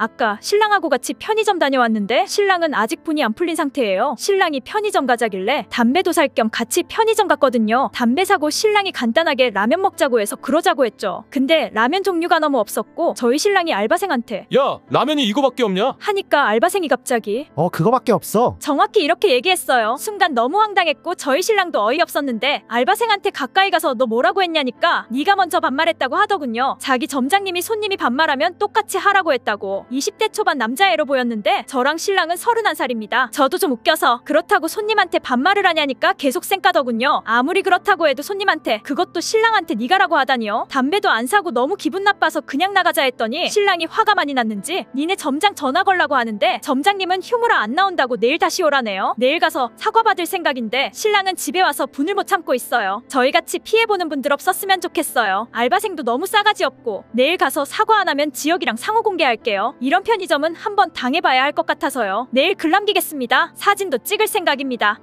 아까 신랑하고 같이 편의점 다녀왔는데 신랑은 아직 분이 안 풀린 상태예요. 신랑이 편의점 가자길래 담배도 살 겸 같이 편의점 갔거든요. 담배 사고 신랑이 간단하게 라면 먹자고 해서 그러자고 했죠. 근데 라면 종류가 너무 없었고 저희 신랑이 알바생한테 야 라면이 이거밖에 없냐? 하니까 알바생이 갑자기 어 그거밖에 없어. 정확히 이렇게 얘기했어요. 순간 너무 황당했고 저희 신랑도 어이없었는데 알바생한테 가까이 가서 너 뭐라고 했냐니까 네가 먼저 반말했다고 하더군요. 자기 점장님이 손님이 반말하면 똑같이 하라고 했다고. 20대 초반 남자애로 보였는데 저랑 신랑은 31살입니다. 저도 좀 웃겨서 그렇다고 손님한테 반말을 하냐니까 계속 쌩까더군요. 아무리 그렇다고 해도 손님한테 그것도 신랑한테 니가라고 하다니요. 담배도 안 사고 너무 기분 나빠서 그냥 나가자 했더니 신랑이 화가 많이 났는지 니네 점장 전화 걸라고 하는데 점장님은 휴무라 안 나온다고 내일 다시 오라네요. 내일 가서 사과받을 생각인데 신랑은 집에 와서 분을 못 참고 있어요. 저희같이 피해보는 분들 없었으면 좋겠어요. 알바생도 너무 싸가지 없고 내일 가서 사과 안 하면 지역이랑 상호 공개할게요. 이런 편의점은 한번 당해봐야 할 것 같아서요. 내일 글 남기겠습니다. 사진도 찍을 생각입니다.